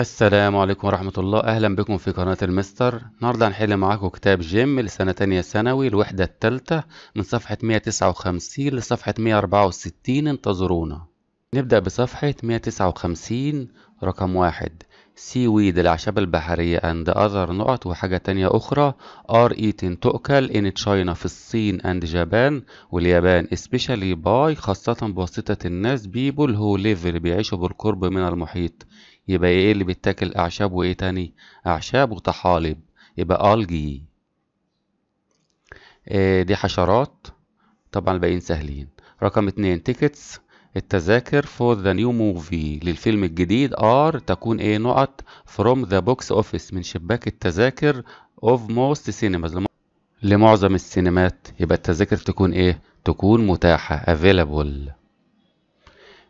السلام عليكم ورحمة الله أهلا بكم في قناة المستر النهاردة هنحل معاكم كتاب جيم لسنة تانية ثانوي الوحدة التالتة من صفحة 159 لصفحة 164 انتظرونا نبدأ بصفحة 159 رقم واحد سي ويد الأعشاب البحرية أند أذر نقط وحاجة تانية أخرى آر إيتن تؤكل إن تشاينا في الصين أند جابان واليابان especially باي خاصة بواسطة الناس بيبول هو ليفل بيعيشوا بالقرب من المحيط يبقى ايه اللي بيتاكل اعشاب وايه تاني اعشاب وطحالب يبقى الجي آه دي حشرات طبعا الباقيين سهلين رقم اتنين تيكتس التذاكر فور ذا نيو موفي للفيلم الجديد ار تكون ايه نقط فروم ذا بوكس اوفيس من شباك التذاكر اوف موست cinemas لمعظم السينمات يبقى التذاكر تكون ايه تكون متاحة available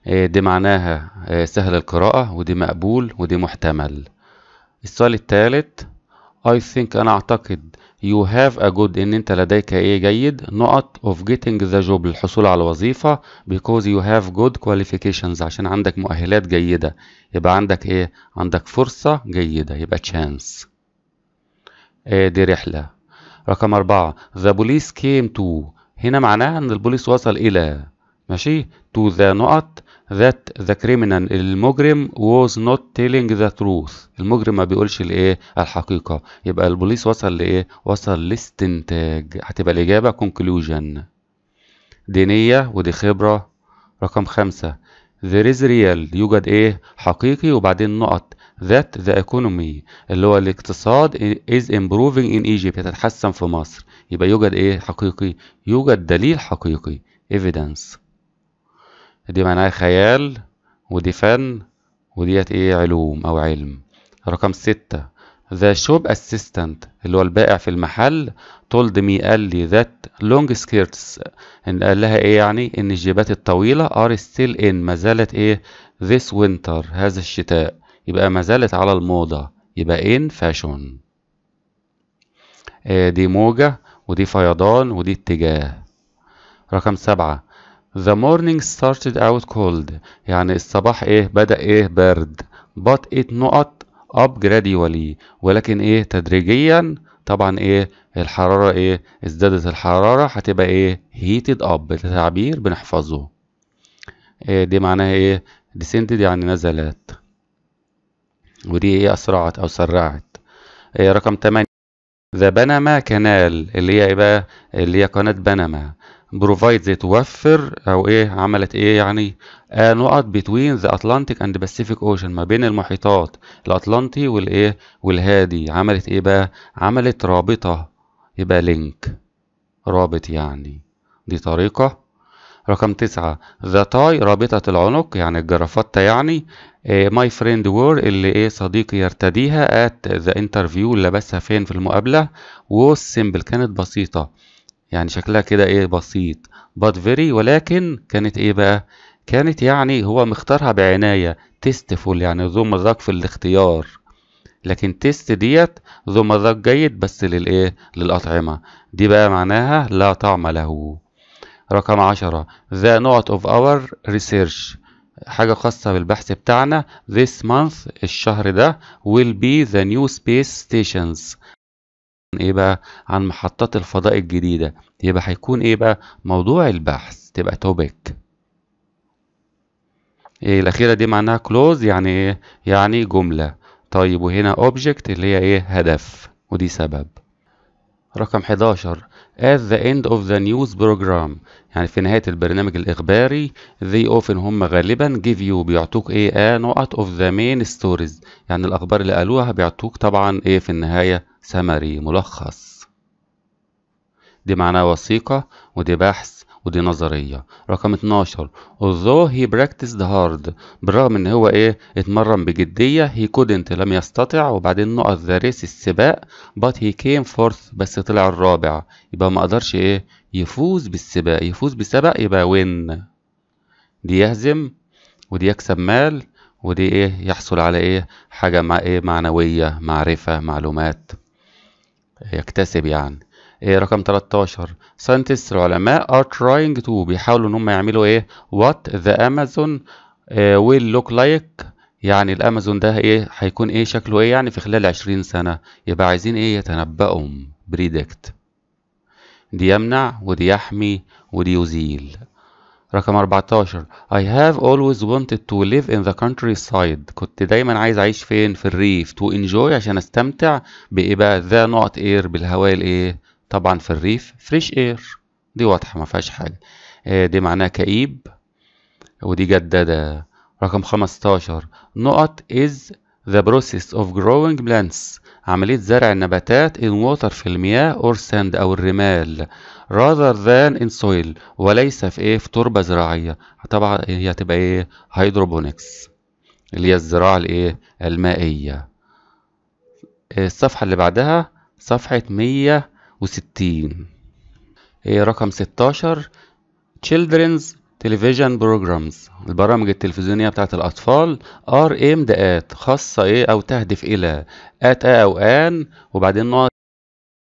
إيه، دي معناها إيه، سهل القراءة ودي مقبول ودي محتمل السؤال الثالث I think أنا أعتقد you have a good إن أنت لديك إيه جيد نقط of getting the job للحصول على الوظيفة because you have good qualifications عشان عندك مؤهلات جيدة يبقى عندك إيه عندك فرصة جيدة يبقى chance إيه دي رحلة رقم أربعة the police came to هنا معناها إن البوليس وصل إلى ماشي to the نقط that the criminal المجرم was not telling the truth المجرم ما بيقولش الايه الحقيقه يبقى البوليس وصل لايه وصل لاستنتاج هتبقى الاجابه conclusion دينيه ودي خبره رقم خمسة there is real يوجد ايه حقيقي وبعدين نقط that the economy اللي هو الاقتصاد is improving in Egypt يتحسن في مصر يبقى يوجد ايه حقيقي يوجد دليل حقيقي evidence دي معناها خيال ودي فن وديت ايه علوم او علم رقم ستة The shop assistant اللي هو البائع في المحل told me قال لي that long skirts إن قال لها ايه يعني ان الجيبات الطويلة are still in ما زالت ايه this winter هذا الشتاء يبقى ما زالت على الموضة يبقى in fashion آه، دي موجة ودي فيضان ودي اتجاه رقم سبعة The morning started out cold يعني الصباح ايه بدأ ايه برد but it نقط up gradually ولكن ايه تدريجيا طبعا ايه الحرارة ايه ازدادت الحرارة هتبقى ايه heated up تعبير بنحفظه إيه دي معناها ايه descended يعني نزلت ودي ايه اسرعت او سرعت إيه رقم 8 ذا بنما كانال اللي هي ايه بقى اللي هي قناة بنما بروفايد زي توفر او ايه عملت ايه يعني آه، نقط بتوين ذا اتلانتيك اند باسيفيك اوشن ما بين المحيطات الاطلنطي والايه والهادي عملت ايه بقى عملت رابطه يبقى لينك رابط يعني دي طريقه رقم تسعة ذا تاي رابطة العنق يعني الجرافاتة يعني ماي فريند وور اللي ايه صديقي يرتديها ات ذا انترفيو اللي لابسها فين في المقابلة ووز سيمبل كانت بسيطة يعني شكلها كده ايه بسيط but very ولكن كانت ايه بقى كانت يعني هو مختارها بعناية تستفول يعني ذو مذاق في الاختيار لكن تيست ديت ذو مذاق جيد بس للايه للأطعمة دي بقى معناها لا طعم له رقم عشرة the note of our research حاجة خاصة بالبحث بتاعنا this month الشهر ده will be the new space stations ايه بقى عن محطات الفضاء الجديدة يبقى هيكون ايه بقى موضوع البحث تبقى توبيك ايه الاخيرة دي معناها كلوز يعني ايه يعني جملة طيب وهنا اوبجكت اللي هي ايه هدف ودي سبب رقم 11 at the end of the news program يعني في نهاية البرنامج الإخباري they often هم غالبا give you بيعطوك إيه a نقط of the main stories يعني الأخبار اللي قالوها بيعطوك طبعا إيه في النهاية summary ملخص دي معناه وثيقة ودي بحث ودي نظريه رقم 12 although he practiced hard بالرغم ان هو ايه اتمرن بجديه he couldn't لم يستطع وبعدين نقط ذا ريس السباق but he came fourth بس طلع الرابع يبقى ما قدرش ايه يفوز بالسباق يفوز بسبق يبقى win دي يهزم ودي يكسب مال ودي ايه يحصل على ايه حاجه مع ايه معنويه معرفه معلومات يكتسب يعني إيه، رقم 13 scientists العلماء ار تراينج تو بيحاولوا ان هم يعملوا ايه وات ذا امازون ويل لوك لايك يعني الامازون ده ايه هيكون ايه شكله ايه يعني في خلال 20 سنه يبقى عايزين ايه يتنبؤوا بريدكت دي يمنع ودي يحمي ودي يزيل رقم 14 I have always wanted to live in the countryside كنت دايما عايز اعيش فين في الريف to enjoy عشان استمتع بايه بقى the not air بالهواء الايه طبعا في الريف فريش اير دي واضحة ما فيهاش حاجة آه، دي معناها كئيب ودي جددة رقم 15 نقط از ذا بروسيس اوف جروينج بلانتس عملية زرع النباتات ان ووتر في المياه اور ساند أو الرمال rather than in soil وليس في إيه في تربة زراعية طبعا هي هتبقى إيه هيدروبونكس اللي هي الزراعة الإيه المائية آه، الصفحة اللي بعدها صفحة 100 وستين ايه رقم ستاشر Children's Television Programs البرامج التلفزيونية بتاعت الأطفال are aimed at خاصة إيه أو تهدف إلى at أو an وبعدين نقط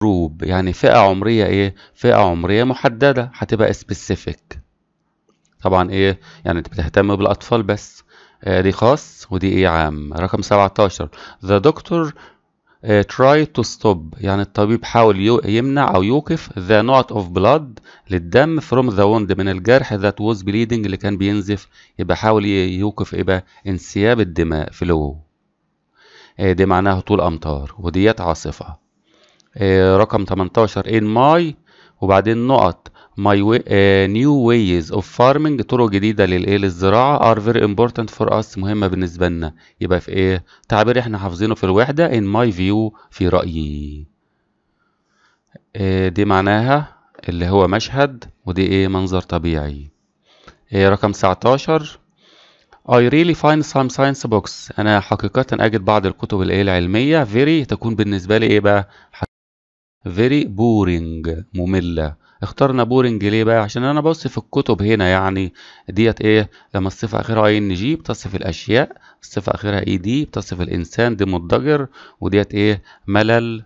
group يعني فئة عمرية إيه فئة عمرية محددة هتبقى specific طبعا إيه يعني أنت بتهتم بالأطفال بس آه، دي خاص ودي إيه عام رقم 17 The doctor آه، try to stop يعني الطبيب حاول يمنع أو يوقف the knot of blood للدم from the wound من الجرح that was bleeding اللي كان بينزف يبقى حاول يوقف إيه انسياب الدماء flow آه، دي معناها طول أمطار وديت عاصفة آه، رقم 18 in my وبعدين نقط my way, uh, new ways of farming طرق جديده للايه للزراعه are very important for us مهمه بالنسبه لنا يبقى في ايه تعبير احنا حافظينه في الوحده in my view في رايي uh, دي معناها اللي هو مشهد ودي ايه منظر طبيعي uh, رقم 19 I really find some science books أنا حقيقة أجد بعض الكتب الإيه العلمية very تكون بالنسبة لي إيه بقى very boring مملة اخترنا بورنج ليه بقى عشان انا في الكتب هنا يعني ديت ايه لما الصفة اخرها اي ان جي بتصف الاشياء الصفة اخرها اي دي بتصف الانسان دي مضجر وديت ايه ملل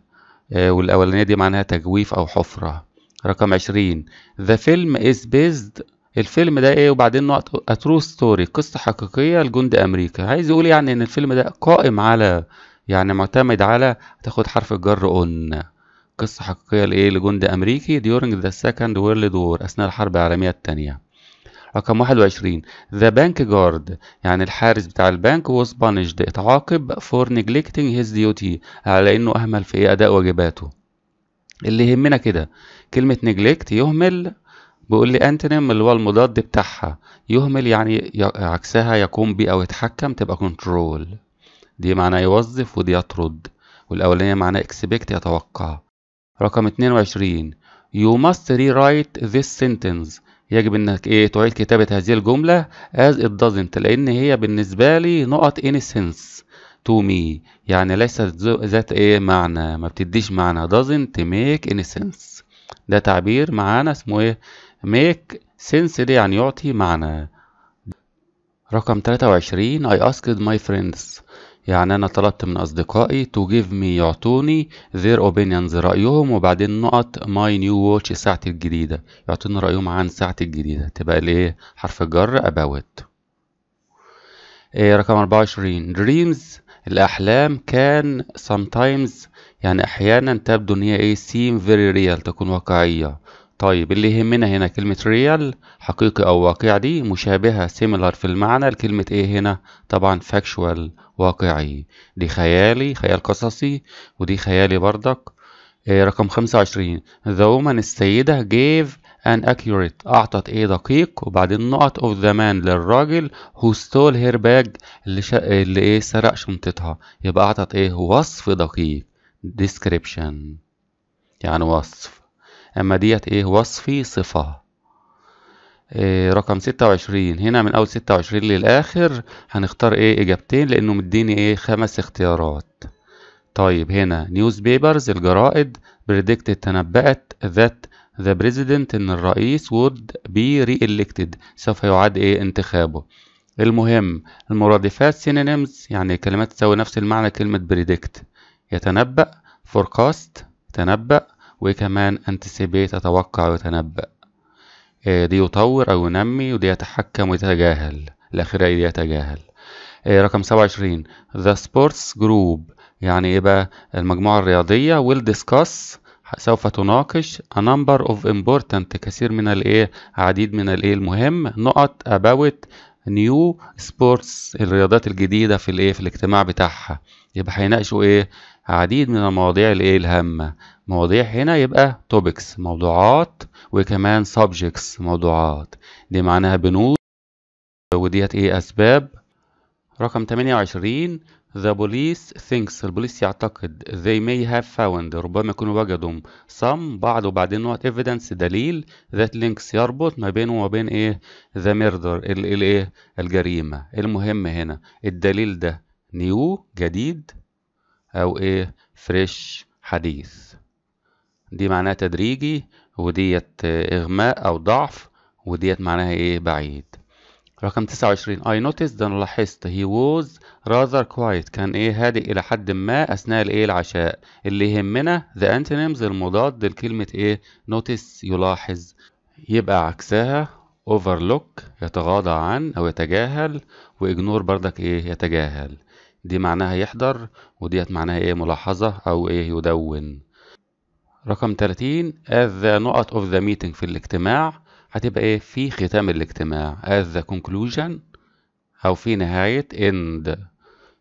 آه والاولانية دي معناها تجويف او حفرة رقم 20 ذا فيلم از بيزد الفيلم ده ايه وبعدين نقط اترو ستوري قصة حقيقية لجند امريكا عايز يقول يعني ان الفيلم ده قائم على يعني معتمد على تاخد حرف الجر اون قصة حقيقية لإيه لجندي أمريكي during the second world war أثناء الحرب العالمية الثانية رقم 21 The bank guard يعني الحارس بتاع البنك was punished اتعاقب for neglecting his duty على إنه أهمل في إيه أداء واجباته اللي يهمنا كده كلمة neglect يهمل بيقول لي انتونيم اللي هو المضاد بتاعها يهمل يعني عكسها يقوم بيه او يتحكم تبقى كنترول دي معناه يوظف ودي يطرد والاولانيه معناه اكسبكت يتوقع رقم 22 You must rewrite this sentence يجب انك ايه تعيد كتابة هذه الجملة as it doesn't لان هي بالنسبة لي نقط any sense to me يعني ليست ذات ايه معنى ما بتديش معنى doesn't make any sense ده تعبير معانا اسمه ايه make sense دي يعني يعطي معنى رقم 23 I asked my friends يعني أنا طلبت من أصدقائي تو جيف مي يعطوني ذير اوبينيونز رأيهم وبعدين نقط ماي نيو واتش ساعتي الجديدة يعطوني رأيهم عن ساعتي الجديدة تبقى الإيه حرف الجر اباوت إيه رقم 24 دريمز الأحلام كان sometimes يعني أحيانا تبدو إن هي إيه سيم فيري ريال تكون واقعية طيب اللي يهمنا هنا كلمة real حقيقي أو واقعي دي مشابهة similar في المعنى لكلمة إيه هنا طبعا factual واقعي دي خيالي خيال قصصي ودي خيالي بردك إيه رقم 25 the woman السيدة gave an accurate أعطت إيه دقيق وبعدين نقط of the man للراجل who stole her bag اللي, شا... اللي إيه سرق شنطتها يبقى أعطت إيه وصف دقيق description يعني وصف اما ديت ايه وصفي صفة إيه رقم ستة وعشرين هنا من اول ستة وعشرين للاخر هنختار ايه اجابتين لانه مديني ايه خمس اختيارات طيب هنا نيوز بيبرز الجرائد بريدكت تنبأت ذات ذا بريزيدنت ان الرئيس وود بي ري الكتد سوف يعاد ايه انتخابه المهم المرادفات سينينيمز يعني كلمات تساوي نفس المعنى كلمة بريدكت يتنبأ فوركاست تنبأ وكمان انتسيبيت أتوقع ويتنبأ دي آه، يطور أو ينمي ودي يتحكم ويتجاهل الأخيرة دي يتجاهل آه، رقم 27 The Sports Group يعني ايه بقى المجموعة الرياضية will discuss سوف تناقش a number of important كثير من الايه عديد من الايه المهم نقط about new sports الرياضات الجديدة في الايه في الاجتماع بتاعها يبقى هيناقشوا ايه عديد من المواضيع الايه الهامه مواضيع هنا يبقى topics موضوعات وكمان subjects موضوعات دي معناها بنود وديت ايه اسباب رقم 28 The police thinks البوليس يعتقد they may have found ربما يكونوا وجدوا some بعض وبعدين نوع evidence دليل that links يربط ما بينه وما بين ايه the murder الايه الجريمة المهم هنا الدليل ده new جديد أو إيه فريش حديث دي معناها تدريجي وديت إغماء أو ضعف وديت معناها إيه بعيد رقم 29 I noticed أنا لاحظت he was rather quiet كان إيه هادئ إلى حد ما أثناء الإيه العشاء اللي يهمنا the antonyms المضاد لكلمة إيه notice يلاحظ يبقى عكسها overlook يتغاضى عن أو يتجاهل وإجنور برضك إيه يتجاهل دي معناها يحضر وديت معناها ايه ملاحظة او ايه يدون رقم 30 as the نقط of the meeting في الاجتماع هتبقى ايه في ختام الاجتماع as the conclusion او في نهاية end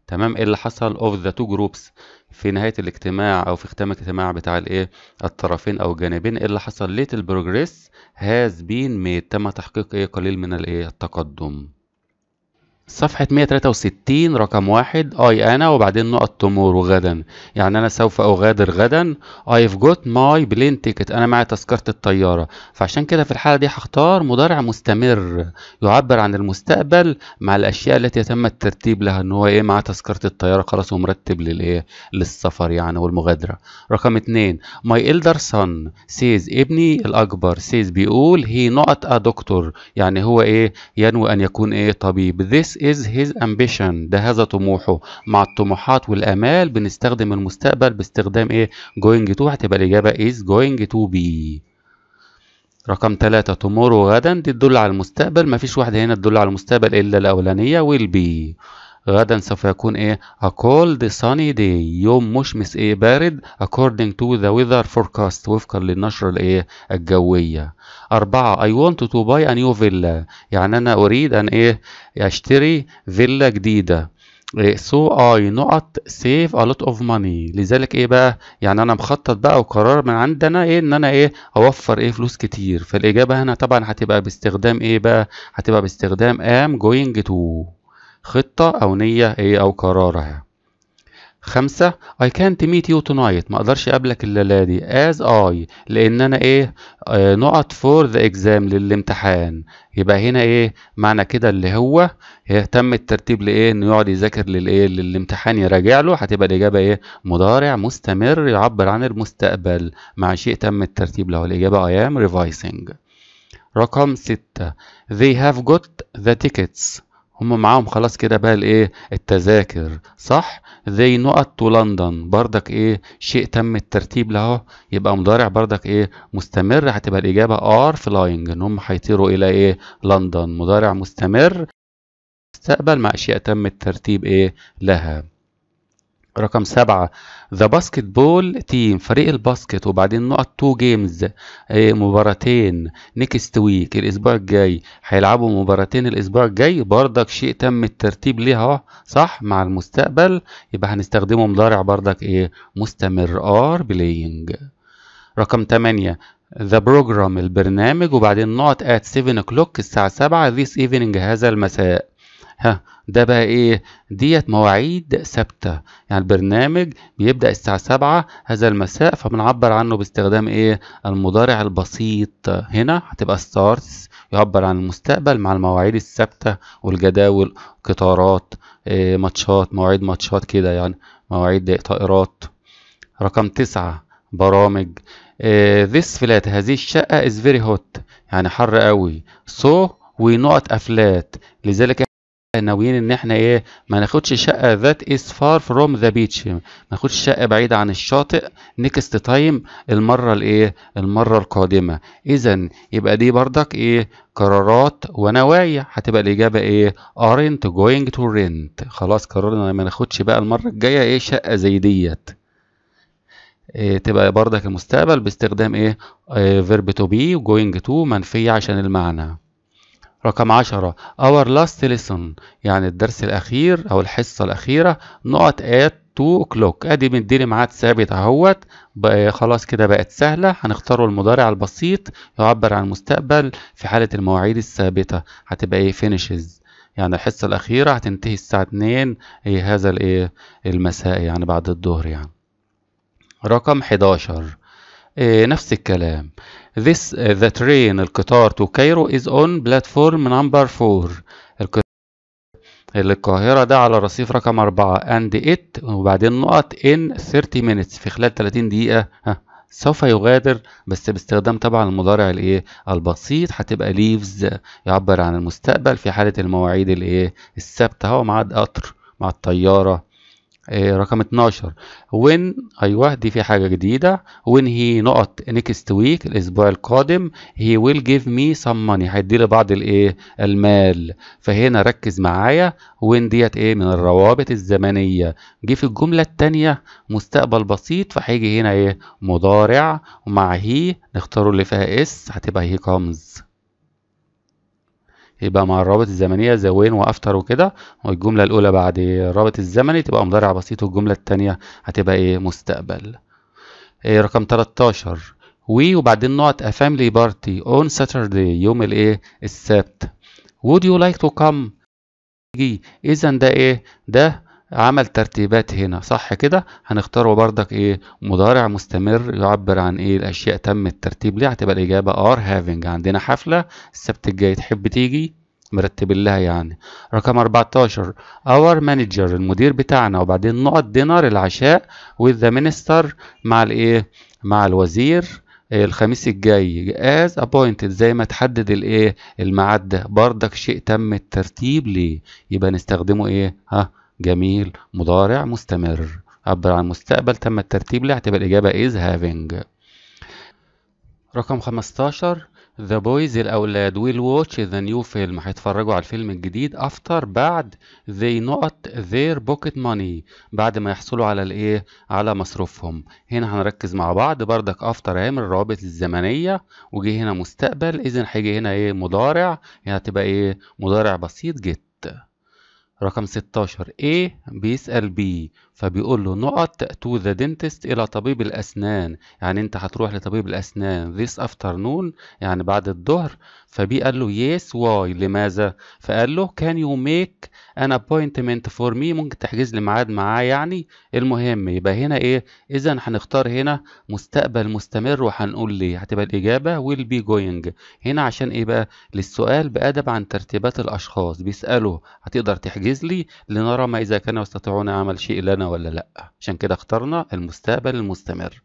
تمام ايه اللي حصل of the two groups في نهاية الاجتماع او في ختام الاجتماع بتاع الايه الطرفين او الجانبين ايه اللي حصل little progress has been made تم تحقيق ايه قليل من الايه التقدم صفحة 163 رقم واحد أي أنا وبعدين نقط تمور وغدا يعني أنا سوف أغادر غدا I've got my plane ticket أنا معي تذكرة الطيارة فعشان كده في الحالة دي هختار مضارع مستمر يعبر عن المستقبل مع الأشياء التي تم الترتيب لها إن هو إيه معاه تذكرة الطيارة خلاص ومرتب للإيه للسفر يعني والمغادرة رقم اتنين my elder son says ابني الأكبر says بيقول هي نقط a doctor يعني هو إيه ينوي أن يكون إيه طبيب this is his ambition ده هذا طموحه مع الطموحات والآمال بنستخدم المستقبل باستخدام إيه going to هتبقى الإجابة is going to be رقم 3 tomorrow غدا دي تدل على المستقبل مفيش واحدة هنا تدل على المستقبل إلا الأولانية will be غدا سوف يكون ايه a cold sunny day يوم مشمس ايه بارد according to the weather forecast وفقا للنشرة الايه الجوية أربعة I want to buy a new villa يعني أنا أريد أن ايه أشتري فيلا جديدة إيه؟ so I not save a lot of money لذلك ايه بقى يعني انا مخطط بقى وقرار من عندنا ايه ان انا ايه اوفر ايه فلوس كتير فالاجابه هنا طبعا هتبقى باستخدام ايه بقى هتبقى باستخدام am going to خطة أو نية إيه أو قرارها خمسة I can't meet you tonight ما اقدرش اقابلك الليلة دي as I لان انا ايه نقط آه، for the exam للامتحان يبقى هنا ايه معنى كده اللي هو يهتم الترتيب لايه انه يقعد يذاكر للايه للامتحان يراجع له هتبقى الاجابة ايه مضارع مستمر يعبر عن المستقبل مع شيء تم الترتيب له الاجابة I am revising رقم ستة they have got the tickets هم معاهم خلاص كده بقى الايه التذاكر صح زي نقط تو لندن بردك ايه شيء تم الترتيب له يبقى مضارع بردك ايه مستمر هتبقى الاجابه ار فلاينج ان هم هيطيروا الى ايه لندن مضارع مستمر استقبل مع اشياء تم الترتيب ايه لها رقم سبعة ذا باسكت بول تيم فريق الباسكت وبعدين نقط تو جيمز آه، مباراتين نيكست ويك الأسبوع الجاي هيلعبوا مباراتين الأسبوع الجاي بردك شيء تم الترتيب ليها أهو صح مع المستقبل يبقى هنستخدمه مضارع بردك إيه مستمر آر بلاينج رقم 8 ذا بروجرام البرنامج وبعدين نقط at 7 o'clock الساعة 7 this evening هذا المساء ها ده بقى ايه ديت مواعيد ثابته يعني البرنامج بيبدا الساعه 7 هذا المساء فبنعبر عنه باستخدام ايه المضارع البسيط هنا هتبقى ستارتس يعبر عن المستقبل مع المواعيد الثابته والجداول قطارات إيه ماتشات مواعيد ماتشات كده يعني مواعيد طائرات رقم تسعة برامج إيه this flat هذه الشقة is very hot يعني حر قوي so ونقط flat لذلك ناويين ان احنا ايه ما ناخدش شقه ذات از فار فروم ذا بيتش ما ناخدش شقه بعيده عن الشاطئ نيكست تايم المره الايه المره القادمه اذا يبقى دي بردك ايه قرارات ونوايا هتبقى الاجابه ايه ارنت جوينج تو رنت خلاص قررنا ما ناخدش بقى المره الجايه ايه شقه زي ديت إيه تبقى بردك المستقبل باستخدام ايه, فيرب تو بي وجوينج تو منفيه عشان المعنى رقم عشرة our last lesson يعني الدرس الأخير أو الحصة الأخيرة نقط at 2 o'clock أدي مديني ميعاد ثابت أهوت خلاص كده بقت سهلة هنختاره المضارع البسيط يعبر عن المستقبل في حالة المواعيد الثابتة هتبقى إيه finishes يعني الحصة الأخيرة هتنتهي الساعة 2 إيه هذا الإيه المساء يعني بعد الظهر يعني رقم 11 إيه نفس الكلام This uh, the train القطار to Cairo is on platform number four. القاهرة ده على رصيف رقم أربعة and it وبعدين نقط in 30 minutes في خلال 30 دقيقة ها سوف يغادر بس باستخدام طبعا المضارع الايه البسيط هتبقى ليفز يعبر عن المستقبل في حالة المواعيد الايه الثابتة اهو مع قطر مع الطيارة آه، رقم 12 وين ايوه دي في حاجه جديده وين هي نقط نيكست ويك الاسبوع القادم ويل جيف مي me ماني هيدي هيديلي بعض الايه المال فهنا ركز معايا وين ديت ايه من الروابط الزمنيه جه في الجمله الثانيه مستقبل بسيط فهيجي هنا ايه مضارع ومع هي نختاره اللي فيها اس هتبقى هي كومز يبقى مع الرابط الزمنيه زوين وين وافتر وكده والجمله الاولى بعد الرابط الزمني تبقى مضارع بسيط والجمله التانية هتبقى ايه مستقبل إيه رقم 13 وي وبعدين نقط a family party on Saturday يوم الايه السبت would you like to come اذا إيه، ده ايه ده عمل ترتيبات هنا صح كده هنختاره بردك ايه مضارع مستمر يعبر عن ايه الاشياء تم الترتيب ليها هتبقى الاجابه ار هافنج عندنا حفله السبت الجاي تحب تيجي مرتب لها يعني رقم 14 اور مانجر المدير بتاعنا وبعدين نقعد دينر العشاء with ذا مينستر مع الايه مع الوزير الخميس الجاي as appointed زي ما تحدد الايه الميعاد ده بردك شيء تم الترتيب ليه يبقى نستخدمه ايه ها جميل مضارع مستمر عبر عن المستقبل تم الترتيب لاعتبار هتبقى الإجابة is having رقم 15 The boys الأولاد will watch the new film هيتفرجوا على الفيلم الجديد after بعد they not their pocket money بعد ما يحصلوا على الإيه؟ على مصروفهم هنا هنركز مع بعض بردك after عامل الروابط الزمنية وجه هنا مستقبل إذن هيجي هنا إيه مضارع هنا يعني هتبقى إيه مضارع بسيط جت رقم 16 A بيسأل B فبيقول له نقط تو ذا دنتست الى طبيب الاسنان يعني انت هتروح لطبيب الاسنان this afternoon يعني بعد الظهر فبي قال له yes why لماذا فقال له can you make an appointment for me ممكن تحجز لي ميعاد معاه يعني المهم يبقى هنا ايه اذا هنختار هنا مستقبل مستمر وهنقول ليه هتبقى الاجابه will be going هنا عشان ايه بقى للسؤال بادب عن ترتيبات الاشخاص بيساله هتقدر تحجز لي لنرى ما اذا كانوا يستطيعون عمل شيء لنا ولا لأ عشان كده اخترنا المستقبل المستمر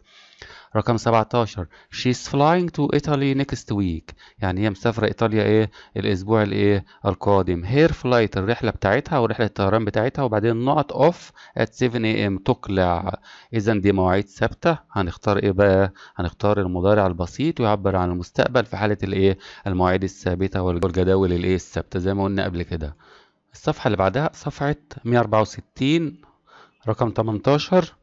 رقم 17 she's flying to Italy next week يعني هي مسافرة إيطاليا إيه الأسبوع الإيه القادم her flight الرحلة بتاعتها ورحلة الطيران بتاعتها وبعدين نقط اوف at 7 am تقلع إذا دي مواعيد ثابتة هنختار إيه بقى هنختار المضارع البسيط ويعبر عن المستقبل في حالة الإيه المواعيد الثابتة والجداول الإيه الثابتة زي ما قلنا قبل كده الصفحة اللي بعدها صفحة 164 رقم 18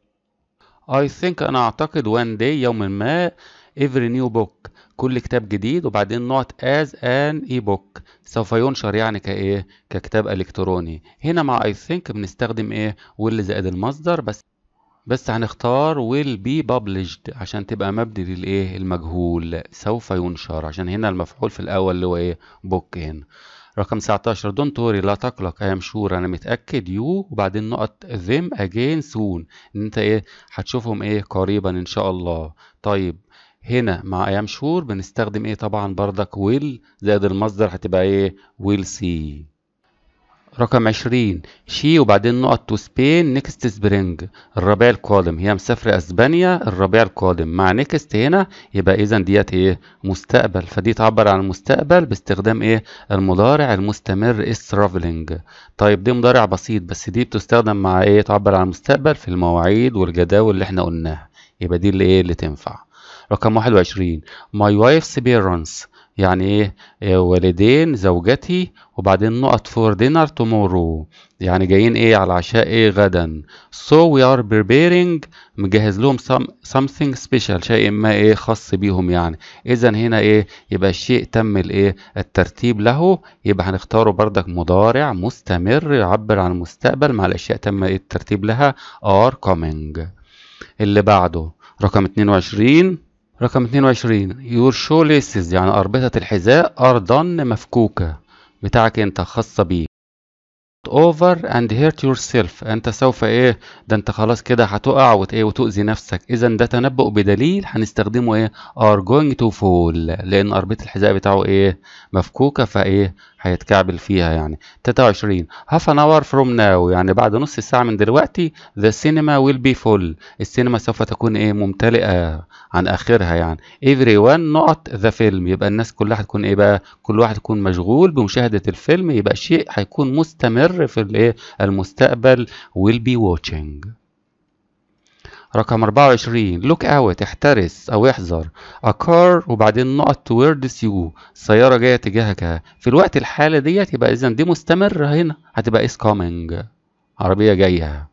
I think أنا أعتقد one day يوم ما every new book كل كتاب جديد وبعدين not as an e-book سوف ينشر يعني كإيه ككتاب إلكتروني هنا مع I think بنستخدم إيه will زائد المصدر بس بس هنختار will be published عشان تبقى مبدي للايه المجهول سوف ينشر عشان هنا المفعول في الاول اللي هو ايه book هنا رقم 19 دونت worry لا تقلق I am sure أنا متأكد يو وبعدين نقط them again soon إن أنت إيه هتشوفهم إيه قريبا إن شاء الله طيب هنا مع I am sure بنستخدم إيه طبعا بردك will زائد المصدر هتبقى إيه will see رقم عشرين شي وبعدين نقط تو سبين نيكست سبرينج الربيع القادم هي مسافرة اسبانيا الربيع القادم مع نيكست هنا يبقى اذا ديت ايه مستقبل فدي تعبر عن المستقبل باستخدام ايه المضارع المستمر از traveling طيب دي مضارع بسيط بس دي بتستخدم مع ايه تعبر عن المستقبل في المواعيد والجداول اللي احنا قلناها يبقى دي اللي ايه اللي تنفع رقم واحد وعشرين my wife's parents يعني إيه؟, ايه والدين زوجتي وبعدين نقط فور دينر تومورو يعني جايين ايه على العشاء ايه غدا so we are preparing مجهز لهم some, something special شيء ما ايه خاص بيهم يعني اذا هنا ايه يبقى الشيء تم الايه الترتيب له يبقى هنختاره بردك مضارع مستمر يعبر عن المستقبل مع الاشياء تم ايه الترتيب لها are coming اللي بعده رقم 22 رقم 22 شو ليسز يعني أربطة الحذاء ار done مفكوكة بتاعك أنت خاصة بيك over and hurt yourself أنت سوف إيه ده أنت خلاص كده هتقع وت إيه وتؤذي نفسك إذا ده تنبؤ بدليل هنستخدمه إيه are going to fall لأن أربطة الحذاء بتاعه إيه مفكوكة فإيه هيتكعبل فيها يعني 23 هاف ان اور فروم ناو يعني بعد نص ساعة من دلوقتي ذا سينما ويل بي فول السينما سوف تكون ايه ممتلئة عن اخرها يعني ايفري وان نوت ذا فيلم يبقى الناس كلها هتكون ايه بقى كل واحد يكون مشغول بمشاهدة الفيلم يبقى شيء هيكون مستمر في الايه المستقبل ويل بي واتشنج رقم 24 لوك اوت احترس او احذر اكار وبعدين نقط towards يو السياره جايه تجاهك في الوقت الحالي ديت يبقى اذا دي مستمره هنا هتبقى is coming عربيه جايه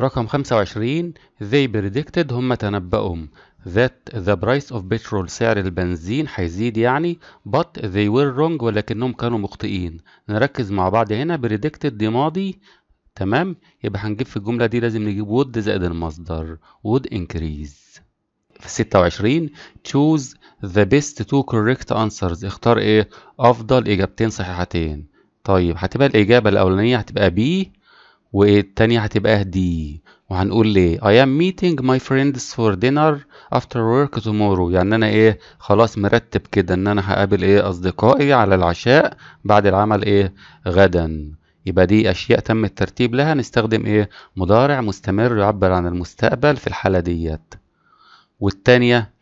رقم 25 they predicted هم تنبؤوا that the price of petrol سعر البنزين هيزيد يعني but they were wrong ولكنهم كانوا مخطئين نركز مع بعض هنا predicted دي ماضي تمام يبقى هنجيب في الجمله دي لازم نجيب وود زائد المصدر وود انكريز في 26 تشوز ذا بيست تو كوريكت انسرز اختار ايه افضل اجابتين صحيحتين طيب هتبقى الاجابه الاولانيه هتبقى بي والتانية هتبقى دي وهنقول ليه I am meeting my friends for dinner after work tomorrow يعني انا ايه خلاص مرتب كده ان انا هقابل ايه اصدقائي على العشاء بعد العمل ايه غدا يبقى دي أشياء تم الترتيب لها نستخدم إيه مضارع مستمر يعبر عن المستقبل في الحالة ديت والتانية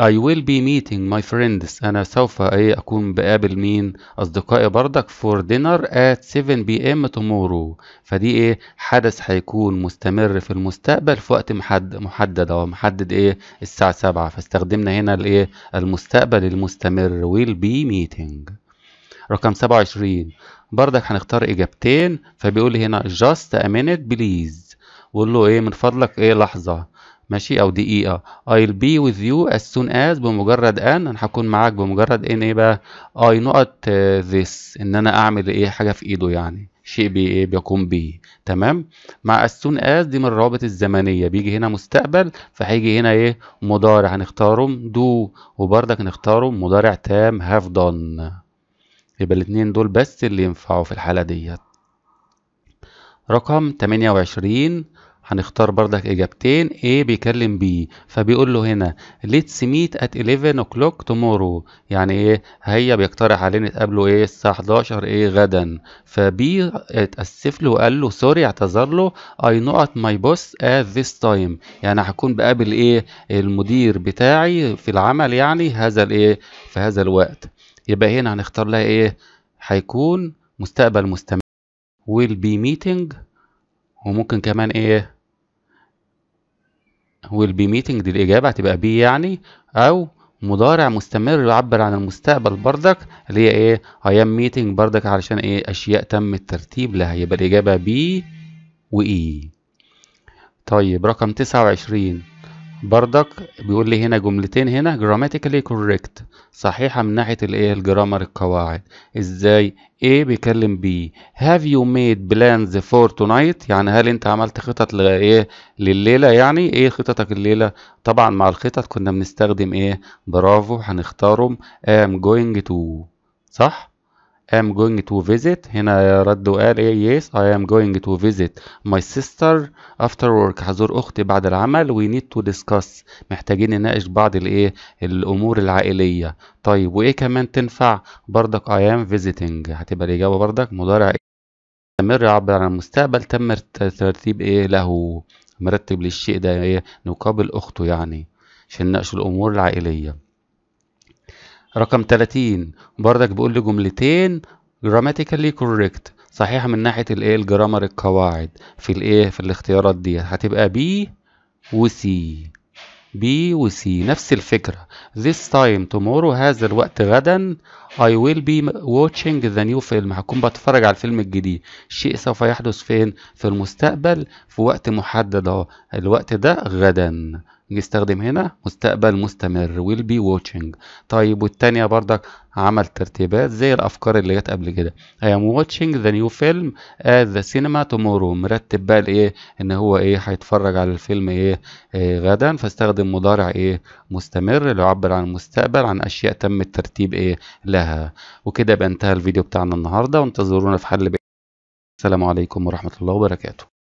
I will be meeting my friends أنا سوف إيه أكون بقابل مين أصدقائي بردك for dinner at 7 p.m. tomorrow فدي إيه حدث هيكون مستمر في المستقبل في وقت محدد محدد أو محدد إيه الساعة 7 فاستخدمنا هنا الإيه المستقبل المستمر will be meeting رقم 27 بردك هنختار اجابتين فبيقول لي هنا just a minute please وقول له ايه من فضلك ايه لحظه ماشي او دقيقه I'll be with you as soon as بمجرد ان انا هكون معاك بمجرد ان ايه بقى I not this ان انا اعمل ايه حاجه في ايده يعني شيء بي ايه بيقوم بيه تمام مع as soon as دي من الروابط الزمنيه بيجي هنا مستقبل فهيجي هنا ايه مضارع هنختاره do وبرضك نختاره مضارع تام have done يبقى الاتنين دول بس اللي ينفعوا في الحالة ديت رقم 28 هنختار بردك إجابتين A بيكلم B فبيقول له هنا let's meet at 11 o'clock tomorrow يعني إيه هي بيقترح علينا نتقابله إيه الساعة 11 إيه غدا فبي اتأسف له وقال له سوري اعتذر له I know at my boss at this time يعني هكون بقابل إيه المدير بتاعي في العمل يعني هذا الإيه في هذا الوقت يبقى هنا هنختار لها ايه هيكون مستقبل مستمر will be meeting وممكن كمان ايه will be meeting دي الاجابه هتبقى بي يعني او مضارع مستمر يعبر عن المستقبل بردك اللي هي ايه I am meeting بردك علشان ايه اشياء تم الترتيب لها يبقى الاجابه بي واي e. طيب رقم 29 بردك بيقول لي هنا جملتين هنا grammatically correct صحيحه من ناحيه الايه الجرامر القواعد ازاي A بيكلم B have you made plans for tonight يعني هل انت عملت خطط لايه لليله يعني ايه خططك الليله طبعا مع الخطط كنا بنستخدم ايه برافو هنختارهم am going to صح am going to visit هنا رد وقال ايه yes I am going to visit my sister after work هزور اختي بعد العمل we need to discuss محتاجين نناقش بعض الايه الامور العائليه طيب وايه كمان تنفع بردك I am visiting هتبقى الاجابه بردك مضارع استمر يعبر عن المستقبل تم ترتيب ايه له مرتب للشيء ده ايه نقابل اخته يعني عشان نناقش الامور العائليه رقم 30 بردك بيقول لي جملتين جراماتيكالي كوريكت صحيحه من ناحيه الايه الجرامر القواعد في الايه في الاختيارات دي هتبقى بي وسي بي وسي نفس الفكره this time tomorrow هذا الوقت غدا I will be watching the new film هكون بتفرج على الفيلم الجديد شيء سوف يحدث فين في المستقبل في وقت محدد اهو الوقت ده غدا يستخدم هنا مستقبل مستمر will be watching طيب والتانية بردك عمل ترتيبات زي الأفكار اللي جت قبل كده I am watching the new film at the cinema tomorrow مرتب بقى الإيه إن هو إيه هيتفرج على الفيلم إيه, إيه غدا فاستخدم مضارع إيه مستمر اللي يعبر عن المستقبل عن أشياء تم الترتيب إيه لها وكده يبقى انتهى الفيديو بتاعنا النهاردة وانتظرونا في حل بقى. السلام عليكم ورحمة الله وبركاته